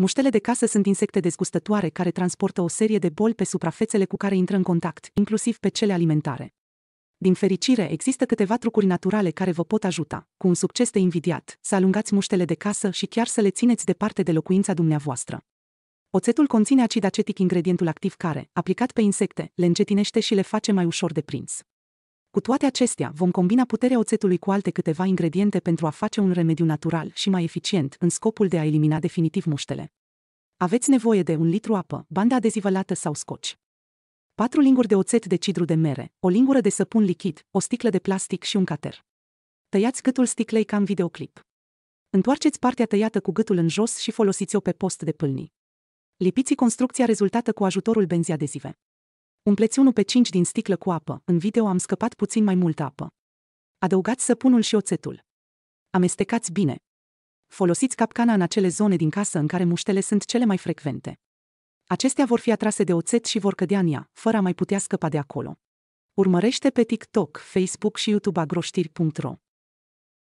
Muștele de casă sunt insecte dezgustătoare care transportă o serie de boli pe suprafețele cu care intră în contact, inclusiv pe cele alimentare. Din fericire, există câteva trucuri naturale care vă pot ajuta, cu un succes de invidiat, să alungați muștele de casă și chiar să le țineți departe de locuința dumneavoastră. Oțetul conține acid acetic, ingredientul activ care, aplicat pe insecte, le încetinește și le face mai ușor de prins. Cu toate acestea, vom combina puterea oțetului cu alte câteva ingrediente pentru a face un remediu natural și mai eficient în scopul de a elimina definitiv muștele. Aveți nevoie de un litru apă, bandă adezivă lată sau scoci. 4 linguri de oțet de cidru de mere, o lingură de săpun lichid, o sticlă de plastic și un cater. Tăiați gâtul sticlei ca în videoclip. Întoarceți partea tăiată cu gâtul în jos și folosiți-o pe post de pâlni. Lipiți construcția rezultată cu ajutorul benzii adezive. Umpleți 1 pe 5 din sticlă cu apă, în video am scăpat puțin mai multă apă. Adăugați săpunul și oțetul. Amestecați bine. Folosiți capcana în acele zone din casă în care muștele sunt cele mai frecvente. Acestea vor fi atrase de oțet și vor cădea în ea, fără a mai putea scăpa de acolo. Urmărește pe TikTok, Facebook și YouTube agroștiri.ro